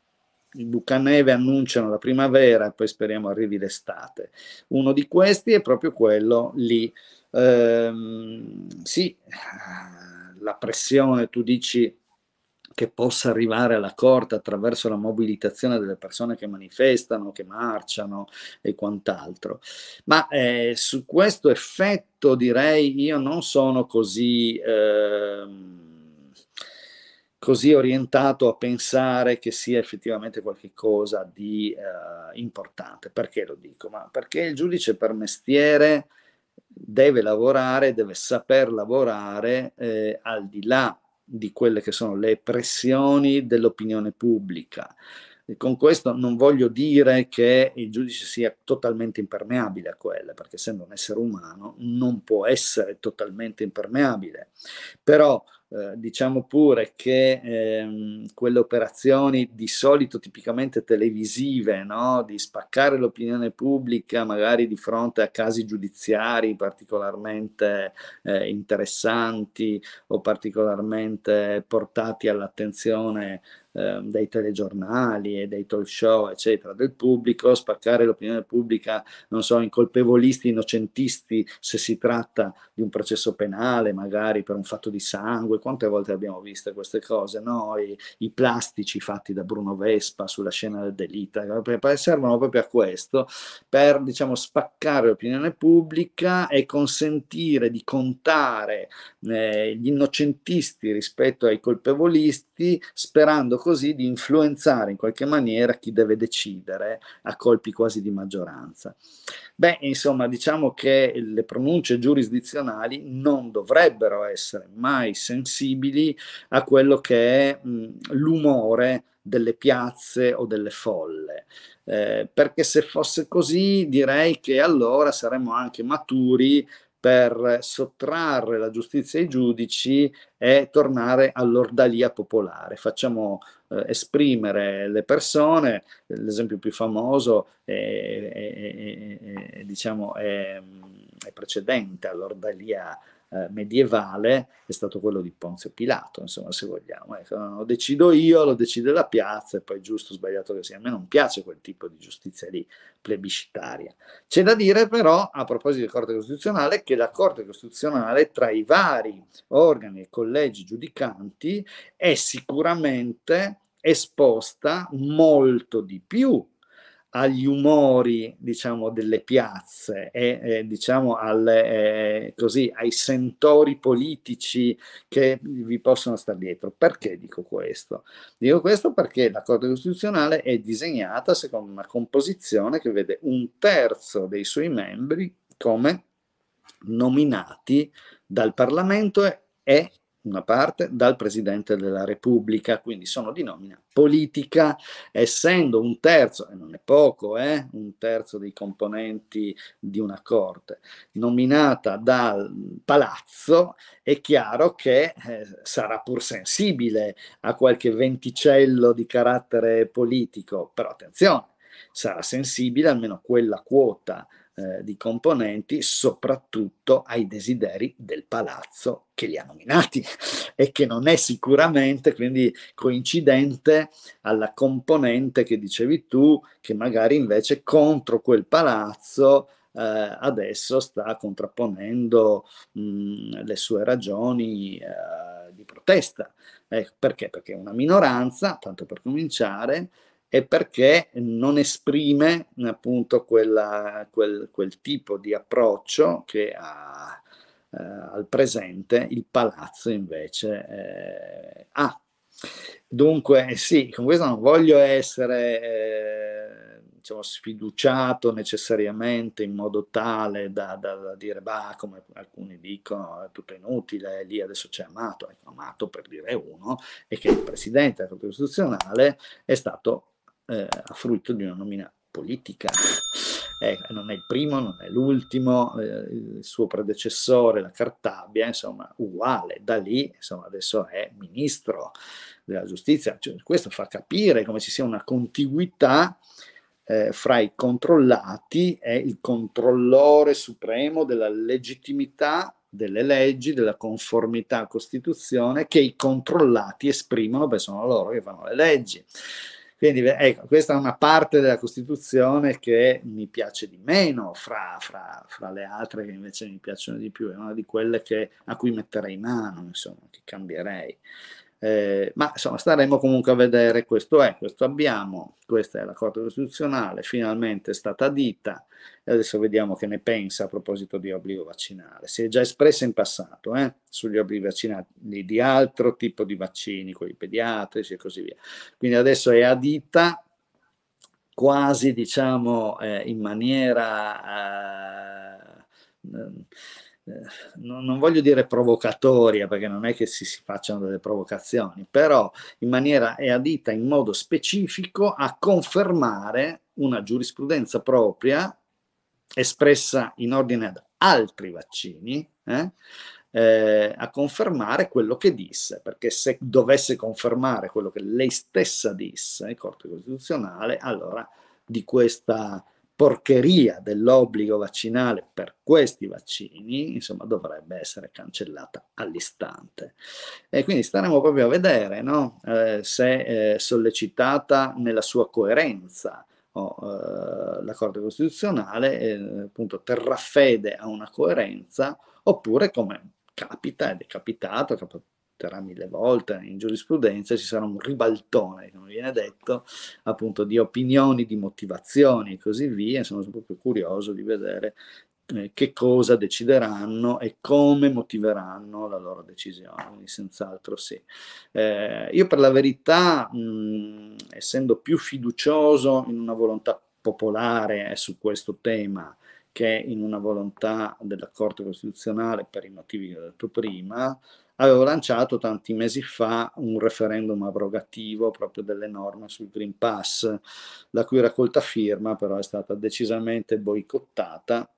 i bucaneve annunciano la primavera e poi speriamo arrivi l'estate. Uno di questi è proprio quello lì. Eh, sì, la pressione, tu dici che possa arrivare alla corte attraverso la mobilitazione delle persone che manifestano, che marciano e quant'altro. Ma eh, su questo effetto direi io non sono così... Eh, così orientato a pensare che sia effettivamente qualcosa di eh, importante. Perché lo dico? Ma perché il giudice per mestiere deve lavorare, deve saper lavorare eh, al di là di quelle che sono le pressioni dell'opinione pubblica, e con questo non voglio dire che il giudice sia totalmente impermeabile a quelle, perché essendo un essere umano non può essere totalmente impermeabile. Però eh, diciamo pure che ehm, quelle operazioni di solito tipicamente televisive, no? di spaccare l'opinione pubblica magari di fronte a casi giudiziari particolarmente eh, interessanti o particolarmente portati all'attenzione eh, dai telegiornali e dei talk show, eccetera, del pubblico, spaccare l'opinione pubblica, non so, in colpevolisti, innocentisti, se si tratta di un processo penale, magari per un fatto di sangue, quante volte abbiamo visto queste cose, no? I, i plastici fatti da Bruno Vespa sulla scena del delitto, ecco, servono proprio a questo, per, diciamo, spaccare l'opinione pubblica e consentire di contare eh, gli innocentisti rispetto ai colpevolisti, sperando così di influenzare in qualche maniera chi deve decidere a colpi quasi di maggioranza. Beh, insomma, diciamo che le pronunce giurisdizionali non dovrebbero essere mai sensibili a quello che è mh, l'umore delle piazze o delle folle, eh, perché se fosse così direi che allora saremmo anche maturi per sottrarre la giustizia ai giudici e tornare all'ordalia popolare. Facciamo eh, esprimere le persone, l'esempio più famoso è, è, è, è diciamo, precedente all'Ordalia eh, medievale è stato quello di Ponzio Pilato, insomma, se vogliamo. Eh, lo decido io, lo decide la piazza, e poi giusto o sbagliato che sia. A me non piace quel tipo di giustizia lì, plebiscitaria. C'è da dire però, a proposito di Corte Costituzionale, che la Corte Costituzionale, tra i vari organi e collegi giudicanti, è sicuramente esposta molto di più agli umori diciamo, delle piazze e eh, diciamo al, eh, così, ai sentori politici che vi possono stare dietro. Perché dico questo? Dico questo perché la Corte Costituzionale è disegnata secondo una composizione che vede un terzo dei suoi membri come nominati dal Parlamento e una parte, dal Presidente della Repubblica, quindi sono di nomina politica, essendo un terzo, e non è poco, eh, un terzo dei componenti di una Corte, nominata dal Palazzo, è chiaro che eh, sarà pur sensibile a qualche venticello di carattere politico, però attenzione, sarà sensibile almeno quella quota eh, di componenti, soprattutto ai desideri del palazzo che li ha nominati e che non è sicuramente quindi coincidente alla componente che dicevi tu, che magari invece contro quel palazzo Uh, adesso sta contrapponendo mh, le sue ragioni uh, di protesta. Eh, perché? Perché una minoranza, tanto per cominciare, e perché non esprime appunto quella, quel, quel, tipo di approccio che ha, eh, al presente il palazzo invece eh, ha. Dunque eh, sì, con questo non voglio essere eh, diciamo, sfiduciato necessariamente in modo tale da, da, da, dire, bah, come alcuni dicono, è tutto inutile, lì adesso c'è Amato, ecco, Amato per dire uno, e che il Presidente della Corte Costituzionale è stato eh, a frutto di una nomina politica. Eh, non è il primo, non è l'ultimo, eh, il suo predecessore, la Cartabia, insomma, uguale, da lì, insomma, adesso è ministro della giustizia. Cioè, questo fa capire come ci sia una contiguità eh, fra i controllati e il controllore supremo della legittimità delle leggi, della conformità a Costituzione che i controllati esprimono, beh sono loro che fanno le leggi. Quindi ecco, questa è una parte della Costituzione che mi piace di meno fra, fra, fra le altre che invece mi piacciono di più, è una di quelle che, a cui metterei mano, insomma, che cambierei. Eh, ma insomma staremo comunque a vedere, questo è, eh, questo abbiamo, questa è la Corte Costituzionale, finalmente è stata dita e adesso vediamo che ne pensa a proposito di obbligo vaccinale. Si è già espressa in passato eh, sugli obblighi vaccinali di altro tipo di vaccini, quelli pediatrici e così via. Quindi adesso è a dita quasi diciamo eh, in maniera... Eh, eh, non voglio dire provocatoria perché non è che si, si, facciano delle provocazioni, però in maniera è adita in modo specifico a confermare una giurisprudenza propria espressa in ordine ad altri vaccini, eh, eh, a confermare quello che disse, perché se dovesse confermare quello che lei stessa disse, in Corte Costituzionale, allora di questa porcheria dell'obbligo vaccinale per questi vaccini, insomma, dovrebbe essere cancellata all'istante. E quindi staremo proprio a vedere no? eh, se eh, sollecitata nella sua coerenza oh, eh, la Corte Costituzionale eh, appunto terrà fede a una coerenza oppure come capita ed è capitato, è capitato terrà mille volte in giurisprudenza, ci sarà un ribaltone, come viene detto, appunto di opinioni, di motivazioni e così via. sono proprio curioso di vedere eh, che cosa decideranno e come motiveranno la loro decisione, quindi senz'altro sì. Eh, io per la verità, mh, essendo più fiducioso in una volontà popolare eh, su questo tema, che in una volontà della Corte Costituzionale per i motivi che ho detto prima, avevo lanciato tanti mesi fa un referendum abrogativo proprio delle norme sul Green Pass, la cui raccolta firma però è stata decisamente boicottata.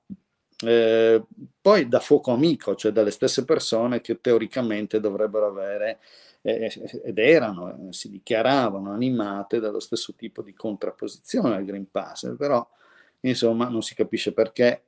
Eh, poi da fuoco amico, cioè dalle stesse persone che teoricamente dovrebbero avere eh, ed erano, eh, si dichiaravano animate dallo stesso tipo di contrapposizione al Green Pass, però insomma non si capisce perché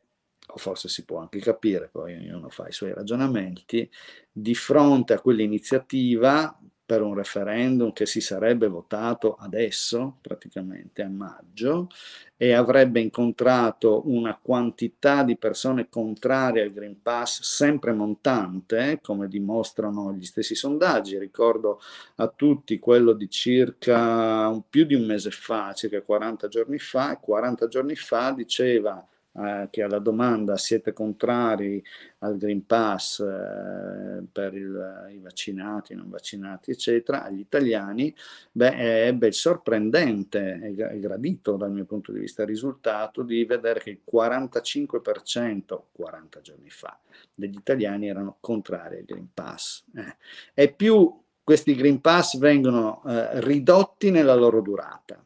forse si può anche capire, poi ognuno fa i suoi ragionamenti, di fronte a quell'iniziativa per un referendum che si sarebbe votato adesso, praticamente a maggio, e avrebbe incontrato una quantità di persone contrarie al Green Pass sempre montante, come dimostrano gli stessi sondaggi. Ricordo a tutti quello di circa più di un mese fa, circa 40 giorni fa, 40 giorni fa diceva eh, che alla domanda siete contrari al Green Pass eh, per il, i vaccinati, non vaccinati, eccetera, agli italiani, beh, ebbe il sorprendente e gradito dal mio punto di vista risultato di vedere che il 45%, 40 giorni fa, degli italiani erano contrari al Green Pass. Eh. E più questi Green Pass vengono eh, ridotti nella loro durata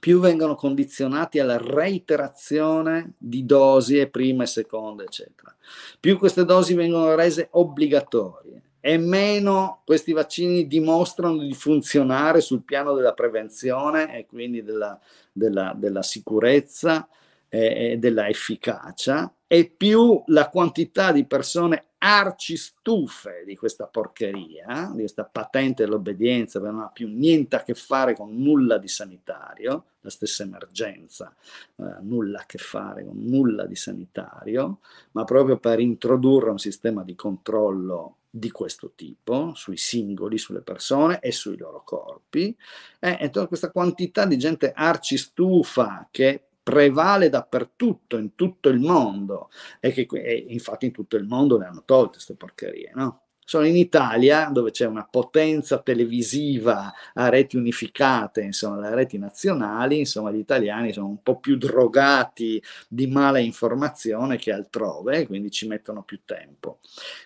più vengono condizionati alla reiterazione di dosi e prima e seconda, eccetera. Più queste dosi vengono rese obbligatorie e meno questi vaccini dimostrano di funzionare sul piano della prevenzione e quindi della, della, della sicurezza e, e della efficacia e più la quantità di persone arcistufe di questa porcheria, di questa patente dell'obbedienza che non ha più niente a che fare con nulla di sanitario, la stessa emergenza, eh, nulla a che fare con nulla di sanitario, ma proprio per introdurre un sistema di controllo di questo tipo, sui singoli, sulle persone e sui loro corpi, eh, e tutta questa quantità di gente arcistufa che prevale dappertutto, in tutto il mondo, e che e infatti in tutto il mondo le hanno tolte queste porcherie, no? Sono in Italia, dove c'è una potenza televisiva a reti unificate, insomma, le reti nazionali, insomma, gli italiani sono un po' più drogati di mala informazione che altrove, quindi ci mettono più tempo,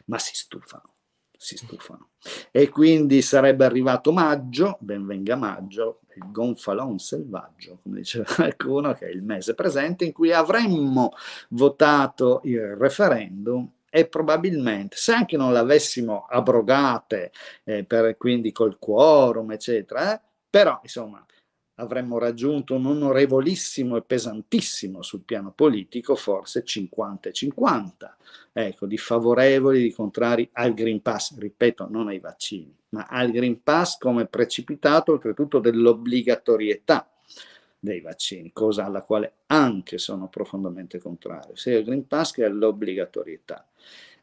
ma si stufano si stufano. E quindi sarebbe arrivato maggio, benvenga maggio, il gonfalon selvaggio, come diceva qualcuno, che è il mese presente, in cui avremmo votato il referendum e probabilmente, se anche non l'avessimo abrogate, eh, per, quindi col quorum, eccetera, eh, però insomma avremmo raggiunto un onorevolissimo e pesantissimo sul piano politico, forse 50 e 50, ecco, di favorevoli, di contrari al Green Pass, ripeto, non ai vaccini, ma al Green Pass come precipitato oltretutto dell'obbligatorietà dei vaccini, cosa alla quale anche sono profondamente contrario, sia il Green Pass che all'obbligatorietà.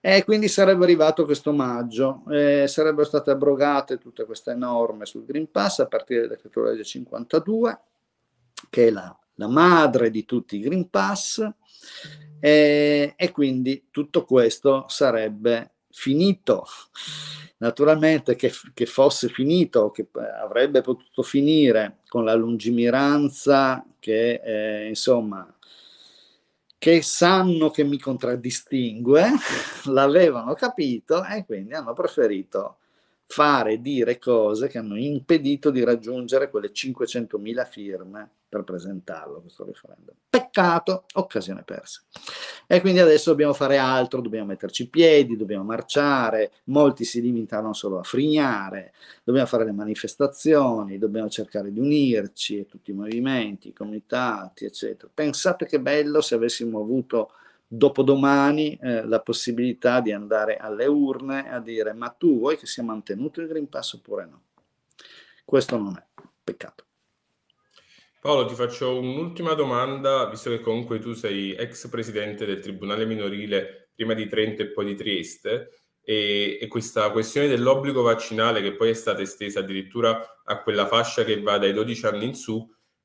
E eh, quindi sarebbe arrivato questo maggio, eh, sarebbero state abrogate tutte queste norme sul Green Pass a partire dal decreto legge 52, che è la, la, madre di tutti i Green Pass, eh, e quindi tutto questo sarebbe finito. Naturalmente che, che fosse finito, che avrebbe potuto finire con la lungimiranza che eh, insomma che sanno che mi contraddistingue, l'avevano capito e quindi hanno preferito fare dire cose che hanno impedito di raggiungere quelle 500.000 firme per presentarlo questo referendum. Peccato, occasione persa. E quindi adesso dobbiamo fare altro, dobbiamo metterci i piedi, dobbiamo marciare, molti si limitano solo a frignare, dobbiamo fare le manifestazioni, dobbiamo cercare di unirci e tutti i movimenti, i comitati, eccetera. Pensate che bello se avessimo avuto dopodomani eh, la possibilità di andare alle urne a dire ma tu vuoi che sia mantenuto il Green Pass oppure no? Questo non è peccato. Paolo, ti faccio un'ultima domanda, visto che comunque tu sei ex presidente del Tribunale Minorile prima di Trento e poi di Trieste, e, e, questa questione dell'obbligo vaccinale che poi è stata estesa addirittura a quella fascia che va dai 12 anni in su,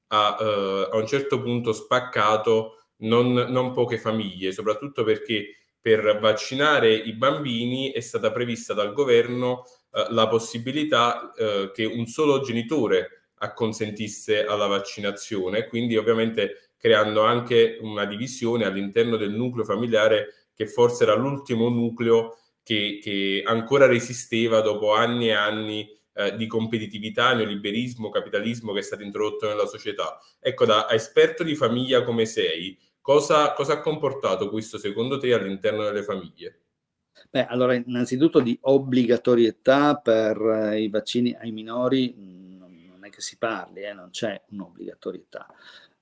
ha eh, a un certo punto spaccato non, non poche famiglie, soprattutto perché per vaccinare i bambini è stata prevista dal governo eh, la possibilità eh, che un solo genitore acconsentisse alla vaccinazione, quindi ovviamente creando anche una divisione all'interno del nucleo familiare che forse era l'ultimo nucleo che, che ancora resisteva dopo anni e anni eh, di competitività, neoliberismo, capitalismo che è stato introdotto nella società. Ecco, da esperto di famiglia come sei, cosa, cosa ha comportato questo secondo te all'interno delle famiglie? Beh, allora innanzitutto di obbligatorietà per eh, i vaccini ai minori mm, che si parli, eh, non c'è un'obbligatorietà.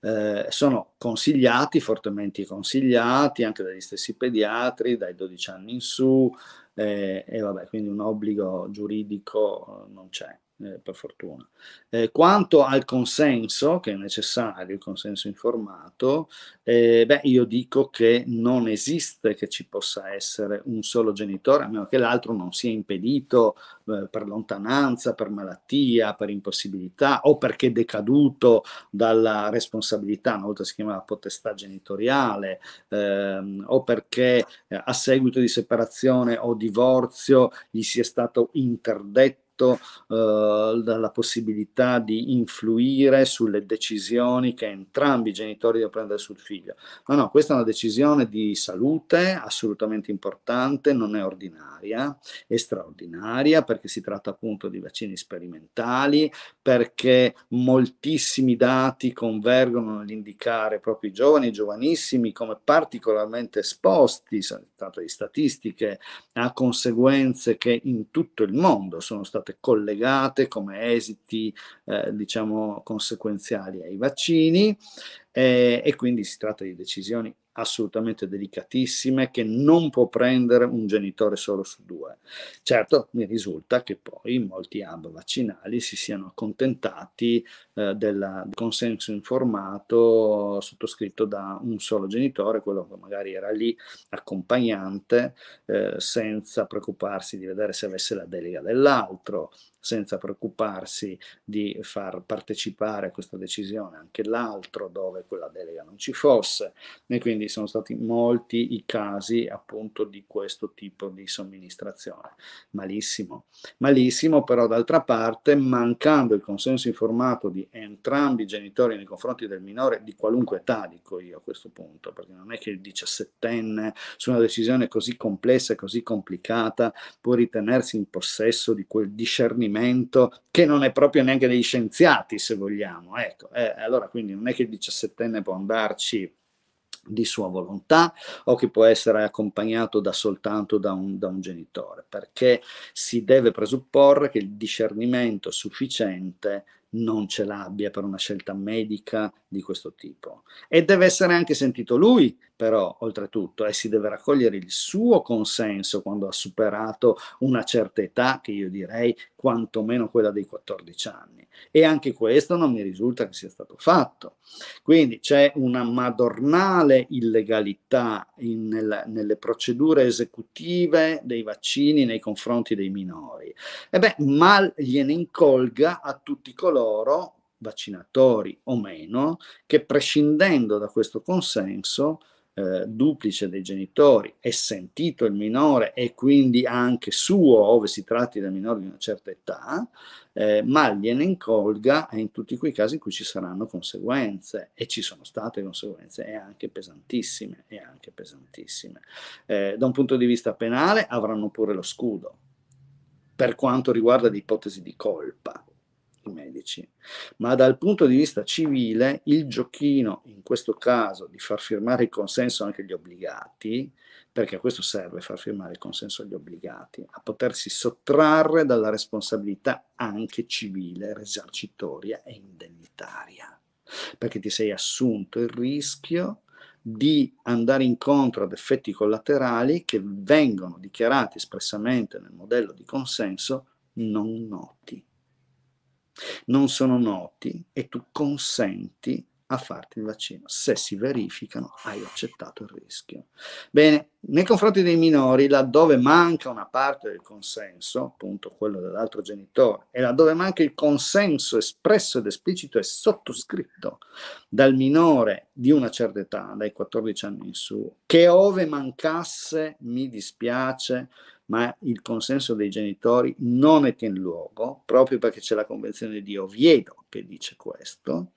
Eh, sono consigliati, fortemente consigliati, anche dagli stessi pediatri, dai 12 anni in su, eh, e vabbè, quindi un obbligo giuridico eh, non c'è eh, per fortuna. Eh, quanto al consenso, che è necessario, il consenso informato, eh, beh, io dico che non esiste che ci possa essere un solo genitore, a meno che l'altro non sia impedito eh, per lontananza, per malattia, per impossibilità o perché decaduto dalla responsabilità, una volta si chiamava potestà genitoriale, ehm, o perché eh, a seguito di separazione o divorzio gli sia stato interdetto fatto eh, dalla possibilità di influire sulle decisioni che entrambi i genitori devono prendere sul figlio. No, no, questa è una decisione di salute assolutamente importante, non è ordinaria, è straordinaria perché si tratta appunto di vaccini sperimentali, perché moltissimi dati convergono nell'indicare proprio i giovani e i giovanissimi come particolarmente esposti, tanto di statistiche, a conseguenze che in tutto il mondo sono state state collegate come esiti eh, diciamo conseguenziali ai vaccini eh, e quindi si tratta di decisioni assolutamente delicatissime che non può prendere un genitore solo su due. Certo, mi risulta che poi molti hub vaccinali si siano accontentati eh, del consenso informato sottoscritto da un solo genitore, quello che magari era lì accompagnante, eh, senza preoccuparsi di vedere se avesse la delega dell'altro, senza preoccuparsi di far partecipare a questa decisione anche l'altro dove quella delega non ci fosse e quindi sono stati molti i casi appunto di questo tipo di somministrazione. Malissimo, malissimo però d'altra parte mancando il consenso informato di entrambi i genitori nei confronti del minore di qualunque età, dico io a questo punto, perché non è che il diciassettenne su una decisione così complessa e così complicata può ritenersi in possesso di quel discernimento movimento che non è proprio neanche degli scienziati, se vogliamo. Ecco, eh, allora quindi non è che il diciassettenne può andarci di sua volontà o che può essere accompagnato da soltanto da un, da un genitore, perché si deve presupporre che il discernimento sufficiente non ce l'abbia per una scelta medica di questo tipo. E deve essere anche sentito lui, però oltretutto e eh, si deve raccogliere il suo consenso quando ha superato una certa età, che io direi quantomeno quella dei 14 anni. E anche questo non mi risulta che sia stato fatto. Quindi c'è una madornale illegalità in, nel, nelle procedure esecutive dei vaccini nei confronti dei minori. E beh, mal gliene incolga a tutti coloro vaccinatori o meno, che prescindendo da questo consenso eh, duplice dei genitori, è sentito il minore e quindi anche suo, ove si tratti del minore di una certa età, eh, ma gliene incolga in tutti quei casi in cui ci saranno conseguenze e ci sono state conseguenze e anche pesantissime, e anche pesantissime. Eh, da un punto di vista penale avranno pure lo scudo per quanto riguarda l'ipotesi di colpa i medici. Ma dal punto di vista civile, il giochino, in questo caso, di far firmare il consenso anche agli obbligati, perché a questo serve far firmare il consenso agli obbligati, a potersi sottrarre dalla responsabilità anche civile, risarcitoria e indennitaria, perché ti sei assunto il rischio di andare incontro ad effetti collaterali che vengono dichiarati espressamente nel modello di consenso non noti non sono noti e tu consenti a farti il vaccino. Se si verificano, hai accettato il rischio. Bene, nei confronti dei minori, laddove manca una parte del consenso, appunto quello dell'altro genitore, e laddove manca il consenso espresso ed esplicito e sottoscritto dal minore di una certa età, dai 14 anni in su, che ove mancasse, mi dispiace, ma il consenso dei genitori non è in luogo, proprio perché c'è la Convenzione di Oviedo che dice questo,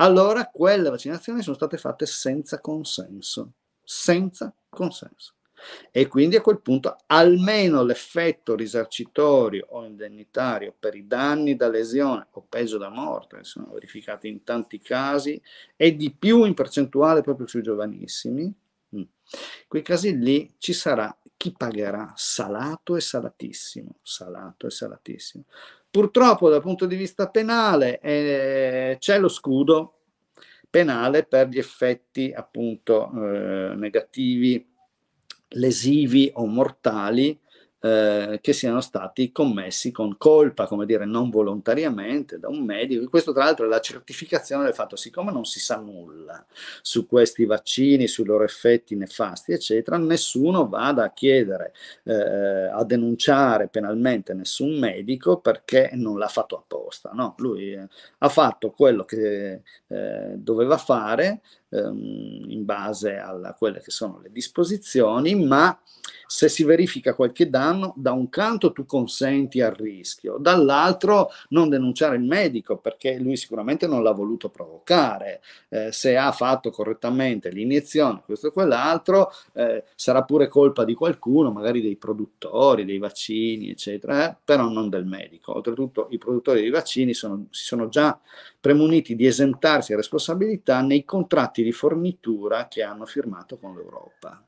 allora quelle vaccinazioni sono state fatte senza consenso, senza consenso. E quindi a quel punto almeno l'effetto risarcitorio o indennitario per i danni da lesione o peso da morte, che sono verificati in tanti casi, e di più in percentuale proprio sui giovanissimi, in mm. quei casi lì ci sarà chi pagherà? Salato e salatissimo, salato e salatissimo. Purtroppo dal punto di vista penale eh, c'è lo scudo penale per gli effetti appunto eh, negativi, lesivi o mortali eh, che siano stati commessi con colpa, come dire, non volontariamente da un medico. questo tra l'altro è la certificazione del fatto, siccome non si sa nulla su questi vaccini, sui loro effetti nefasti, eccetera, nessuno vada a chiedere, eh, a denunciare penalmente nessun medico perché non l'ha fatto apposta. No? Lui eh, ha fatto quello che eh, doveva fare, ehm, in base a quelle che sono le disposizioni, ma se si verifica qualche danno, da un canto tu consenti al rischio, dall'altro non denunciare il medico perché lui sicuramente non l'ha voluto provocare, eh, se ha fatto correttamente l'iniezione, questo e quell'altro, eh, sarà pure colpa di qualcuno, magari dei produttori, dei vaccini, eccetera, eh, però non del medico. Oltretutto i produttori dei vaccini sono, si sono già premuniti di esentarsi responsabilità nei contratti di fornitura che hanno firmato con l'Europa.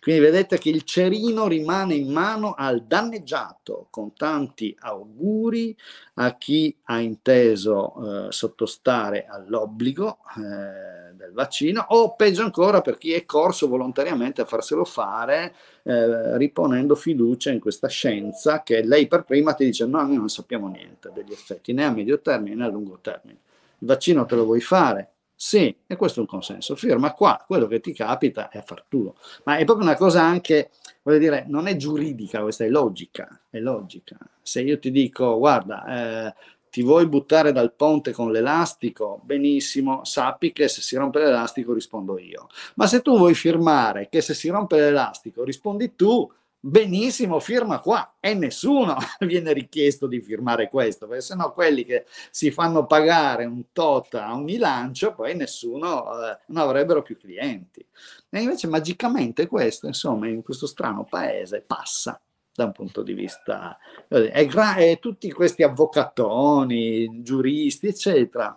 Quindi vedete che il cerino rimane in mano al danneggiato, con tanti auguri a chi ha inteso eh, sottostare all'obbligo eh, del vaccino o peggio ancora per chi è corso volontariamente a farselo fare eh, riponendo fiducia in questa scienza che lei per prima ti dice no, noi non sappiamo niente degli effetti né a medio termine né a lungo termine. Il vaccino te lo vuoi fare, sì, e questo è un consenso. Firma qua, quello che ti capita è affar tuo. Ma è proprio una cosa anche, voglio dire, non è giuridica, questa è logica, è logica. Se io ti dico, guarda, eh, ti vuoi buttare dal ponte con l'elastico? Benissimo, sappi che se si rompe l'elastico rispondo io. Ma se tu vuoi firmare che se si rompe l'elastico rispondi tu, benissimo, firma qua e nessuno viene richiesto di firmare questo, perché sennò quelli che si fanno pagare un tot a ogni lancio, poi nessuno eh, non avrebbero più clienti. E invece magicamente questo, insomma, in questo strano paese passa da un punto di vista e, gra- tutti questi avvocatoni, giuristi, eccetera,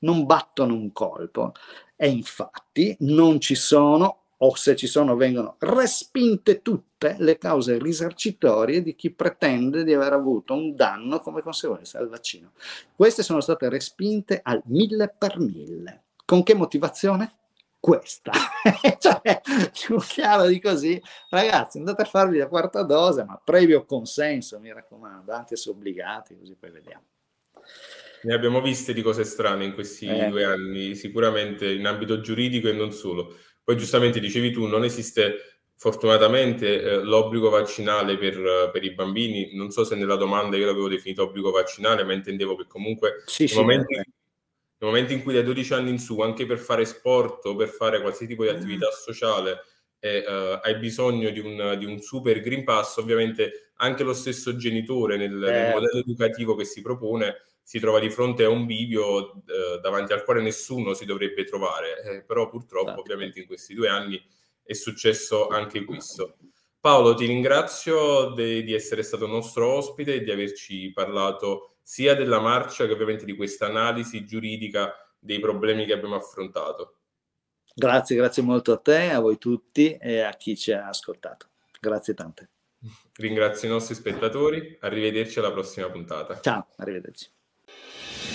non battono un colpo e infatti non ci sono o se ci sono vengono respinte tutte le cause risarcitorie di chi pretende di aver avuto un danno come conseguenza del vaccino. Queste sono state respinte al mille per mille. Con che motivazione? Questa. cioè, più chiaro di così, ragazzi, andate a farvi la quarta dose, ma previo consenso, mi raccomando, anche se obbligati, così poi vediamo. Ne abbiamo viste di cose strane in questi eh. due anni, sicuramente in ambito giuridico e non solo. Poi giustamente dicevi tu, non esiste fortunatamente eh, l'obbligo vaccinale per, per, i bambini, non so se nella domanda io l'avevo definito obbligo vaccinale, ma intendevo che comunque sì, nel, sì, momento, eh. nel, in cui dai 12 anni in su, anche per fare sport o per fare qualsiasi tipo di mm. attività mm. sociale, eh, eh, hai bisogno di un, di un, super green pass, ovviamente anche lo stesso genitore nel, nel certo. modello educativo che si propone si trova di fronte a un bivio eh, davanti al quale nessuno si dovrebbe trovare, eh, però purtroppo sì. Esatto. ovviamente in questi due anni è successo anche questo. Paolo, ti ringrazio de- di essere stato nostro ospite e di averci parlato sia della marcia che ovviamente di questa analisi giuridica dei problemi che abbiamo affrontato. Grazie, grazie molto a te, a voi tutti e a chi ci ha ascoltato. Grazie tante. Ringrazio i nostri spettatori, arrivederci alla prossima puntata. Ciao, arrivederci.